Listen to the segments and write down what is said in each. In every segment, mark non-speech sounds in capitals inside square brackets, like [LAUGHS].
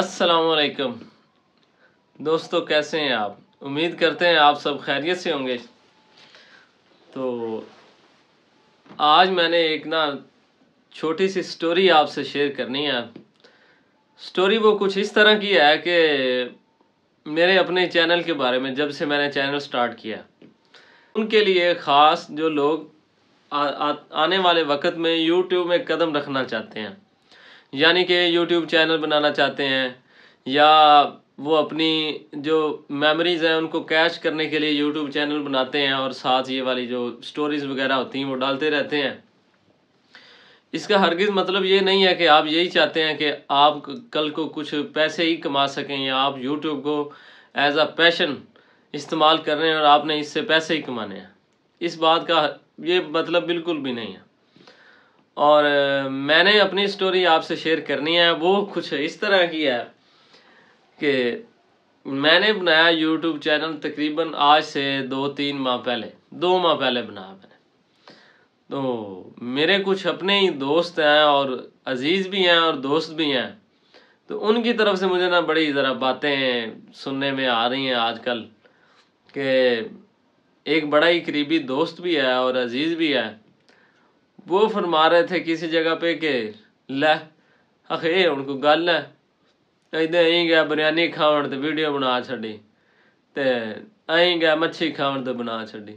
असलकम दोस्तों कैसे हैं आप उम्मीद करते हैं आप सब खैरियत से होंगे तो आज मैंने एक ना छोटी सी स्टोरी आपसे शेयर करनी है स्टोरी वो कुछ इस तरह की है कि मेरे अपने चैनल के बारे में जब से मैंने चैनल स्टार्ट किया उनके लिए ख़ास जो लोग आ, आ, आने वाले वक्त में यूट्यूब में कदम रखना चाहते हैं यानी कि यूट्यूब चैनल बनाना चाहते हैं या वो अपनी जो मेमोरीज़ हैं उनको कैश करने के लिए यूट्यूब चैनल बनाते हैं और साथ ये वाली जो स्टोरीज़ वगैरह होती हैं वो डालते रहते हैं इसका हरगिज़ मतलब ये नहीं है कि आप यही चाहते हैं कि आप कल को कुछ पैसे ही कमा सकें या आप यूट्यूब को एज अ पैशन इस्तेमाल कर रहे हैं और आपने इससे पैसे ही कमाने हैं इस बात का ये मतलब बिल्कुल भी नहीं है और मैंने अपनी स्टोरी आपसे शेयर करनी है वो कुछ इस तरह की है कि मैंने बनाया यूट्यूब चैनल तकरीबन आज से दो तीन माह पहले दो माह पहले बनाया मैंने तो मेरे कुछ अपने ही दोस्त हैं और अजीज़ भी हैं और दोस्त भी हैं तो उनकी तरफ से मुझे ना बड़ी ज़रा बातें सुनने में आ रही हैं आजकल कि एक बड़ा ही करीबी दोस्त भी है और अजीज़ भी है वो फरमा रहे थे किसी जगह पे कि लै अखे उनको गल है इधर अं गया बिरयानी खावन तो वीडियो बना छी तो अं गया मच्छी खावन तो बना छी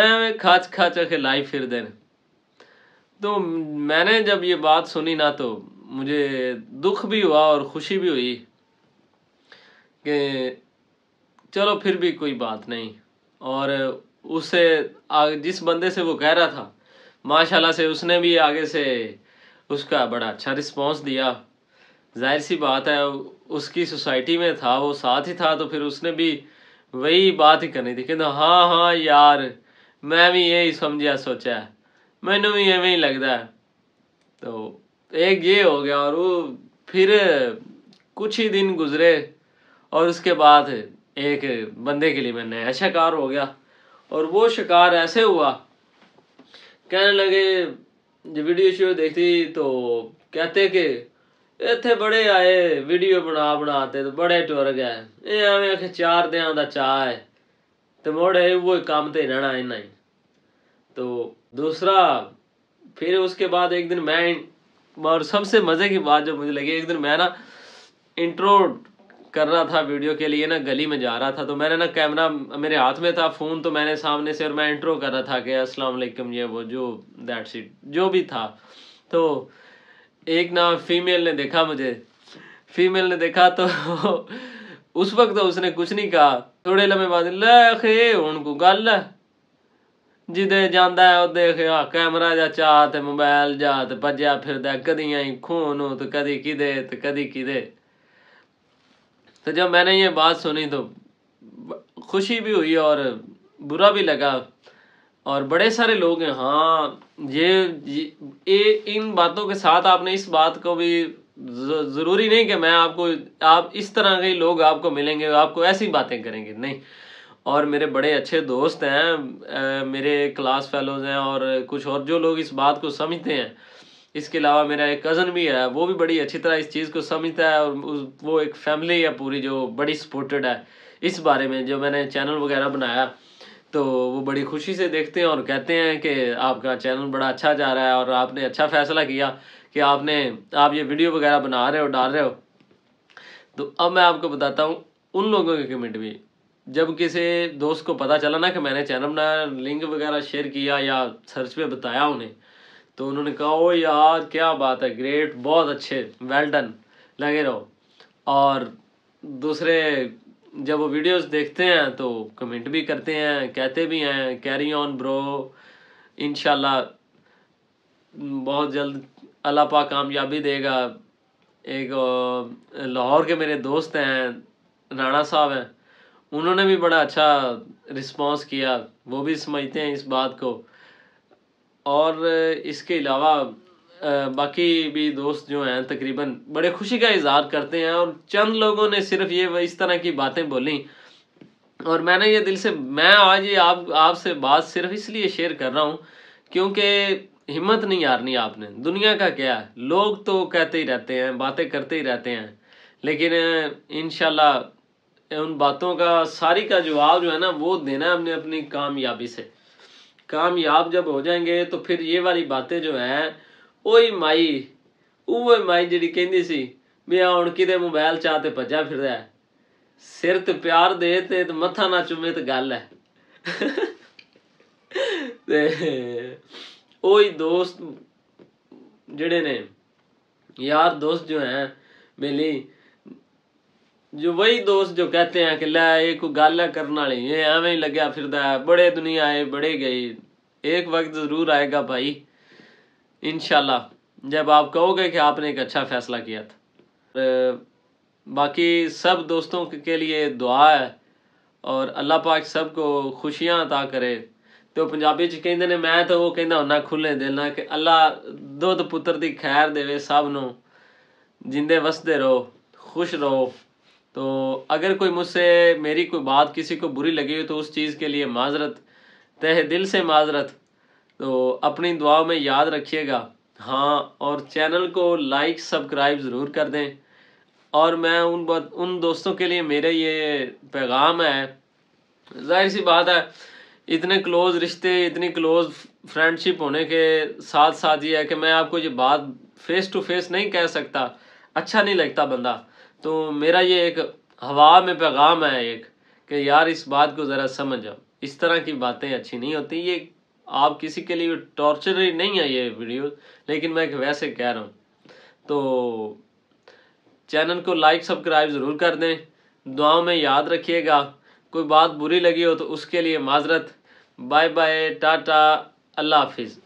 एवं खाच खाच अखे लाई फिर देने तो मैंने जब ये बात सुनी ना तो मुझे दुख भी हुआ और खुशी भी हुई कि चलो फिर भी कोई बात नहीं और उसे जिस बंदे से वो कह रहा था माशाल्लाह से उसने भी आगे से उसका बड़ा अच्छा रिस्पॉन्स दिया जाहिर सी बात है उसकी सोसाइटी में था वो साथ ही था तो फिर उसने भी वही बात ही करनी थी कहते हाँ हाँ यार मैं भी यही समझा सोचा मैनु भी एवं ही लगता है तो एक ये हो गया और वो फिर कुछ ही दिन गुजरे और उसके बाद एक बंदे के लिए मैं नया शिकार हो गया और वो शिकार ऐसे हुआ कहने लगे जो वीडियो शो देखती तो कहते कि ਇੱਥੇ बड़े आए वीडियो बना बनाते तो बड़े ਟੁਰ गए ਇਹ ਐਵੇਂ ਕਿ चार ਦਿਨਾਂ ਦਾ ਚਾਹ ਹੈ ਤੇ ਮੋੜੇ ਉਹ ਕੰਮ ਤੇ ਰਹਿਣਾ ਇਹਨਾਂ ਹੀ तो दूसरा फिर उसके बाद एक दिन मैं और सबसे मज़े की बात जो मुझे लगी एक दिन मैं ना इंट्रो कर रहा था वीडियो के लिए ना गली में जा रहा था तो मैंने ना कैमरा मेरे हाथ में था फ़ोन तो मैंने सामने से और मैं इंट्रो कर रहा था कि अस्सलाम वालेकुम ये वो जो दैट सीट जो भी था तो एक ना फीमेल ने देखा मुझे फीमेल ने देखा तो [LAUGHS] उस वक्त तो उसने कुछ नहीं कहा थोड़े लम्बे बाद उनको गल ਜਿਹਦੇ ਜਾਂਦਾ ਹੈ ਉਹ ਦੇਖਿਆ ਕੈਮਰਾ ਜਾਂ ਚਾਹ ਤੇ ਮੋਬਾਈਲ ਜਾਂ ਤੇ ਭੱਜਿਆ ਫਿਰਦਾ ਕਦੀ ਆਈ ਖੂਨ ਨੂੰ ਤੇ ਕਦੀ तो जब मैंने ये बात सुनी तो खुशी भी हुई और बुरा भी लगा और बड़े सारे लोग हैं हाँ ये, ये इन बातों के साथ आपने इस बात को भी ज़रूरी नहीं कि मैं आपको आप इस तरह के लोग आपको मिलेंगे आपको ऐसी बातें करेंगे नहीं और मेरे बड़े अच्छे दोस्त हैं मेरे क्लास फेलोज़ हैं और कुछ और जो लोग इस बात को समझते हैं इसके अलावा मेरा एक कज़न भी है वो भी बड़ी अच्छी तरह इस चीज़ को समझता है और वो एक फैमिली है पूरी जो बड़ी सपोर्टेड है इस बारे में जो मैंने चैनल वगैरह बनाया तो वो बड़ी खुशी से देखते हैं और कहते हैं कि आपका चैनल बड़ा अच्छा जा रहा है और आपने अच्छा फैसला किया कि आपने आप ये वीडियो वगैरह बना रहे हो डाल रहे हो तो अब मैं आपको बताता हूँ उन लोगों के कमेंट भी जब किसी दोस्त को पता चला ना कि मैंने चैनल बनाया लिंक वगैरह शेयर किया या सर्च पे बताया उन्हें तो उन्होंने कहा ओ यार क्या बात है ग्रेट बहुत अच्छे वेल डन लगे रहो और दूसरे जब वो वीडियोस देखते हैं तो कमेंट भी करते हैं कहते भी हैं कैरी ऑन ब्रो इन बहुत जल्द अल्लाह पा कामयाबी देगा एक लाहौर के मेरे दोस्त हैं राणा साहब हैं उन्होंने भी बड़ा अच्छा रिस्पांस किया वो भी समझते हैं इस बात को और इसके अलावा बाकी भी दोस्त जो हैं तकरीबन बड़े खुशी का इजहार करते हैं और चंद लोगों ने सिर्फ ये इस तरह की बातें बोली और मैंने ये दिल से मैं आज ये आप आपसे बात सिर्फ इसलिए शेयर कर रहा हूँ क्योंकि हिम्मत नहीं हारनी आपने दुनिया का क्या है लोग तो कहते ही रहते हैं बातें करते ही रहते हैं लेकिन इन उन बातों का सारी का जवाब जो है ना वो देना है हमने अपनी कामयाबी से कामयाब जब हो जाएंगे तो फिर ये वाली बातें जो है ਉਹੀ माई ਉਹ माई जी ਕਹਿੰਦੀ ਸੀ ਵੀ ਆ ਹੁਣ ਕਿਤੇ ਮੋਬਾਈਲ ਚਾਹ तो ਭੱਜਾ ਫਿਰਦਾ ਸਿਰ ਤੇ ਪਿਆਰ ਦੇ ਤੇ ਮੱਥਾ ਨਾ ਚੁੰਮੇ ਤੇ ਗੱਲ ਹੈ ਤੇ ਉਹੀ ਦੋਸਤ ਜਿਹੜੇ ਨੇ यार दोस्त जो है मिली जो वही दोस्त जो कहते हैं कि लै ये कोई गल करने वाली ये एवं ही लग्या फिर बड़े दुनिया आए बड़े गए एक वक्त ज़रूर आएगा भाई इन जब आप कहोगे कि आपने एक अच्छा फ़ैसला किया था बाकी सब दोस्तों के लिए दुआ है और अल्लाह पाक सब को खुशियाँ अता करे तो पंजाबी कहें मैं तो वो कहना ਉਹ खुले दिलना कि अल्लाह दुध पुत्र की खैर ਪੁੱਤਰ सब न जिंदे वसते रहो खुश रहो तो अगर कोई मुझसे मेरी कोई बात किसी को बुरी लगी हो तो उस चीज़ के लिए माजरत तह दिल से माजरत तो अपनी दुआ में याद रखिएगा हाँ और चैनल को लाइक सब्सक्राइब ज़रूर कर दें और मैं उन बत, उन दोस्तों के लिए मेरे ये पैगाम है जाहिर सी बात है इतने क्लोज़ रिश्ते इतनी क्लोज़ फ्रेंडशिप होने के साथ साथ ये है कि मैं आपको ये बात फेस टू फेस नहीं कह सकता अच्छा नहीं लगता बंदा तो मेरा ये एक हवा में पैगाम है एक कि यार इस बात को ज़रा समझ जाओ इस तरह की बातें अच्छी नहीं होती ये आप किसी के लिए टॉर्चर नहीं है ये वीडियो लेकिन मैं वैसे कह रहा हूँ तो चैनल को लाइक सब्सक्राइब ज़रूर कर दें दुआओं में याद रखिएगा कोई बात बुरी लगी हो तो उसके लिए माजरत बाय बाय टाटा अल्लाह हाफिज़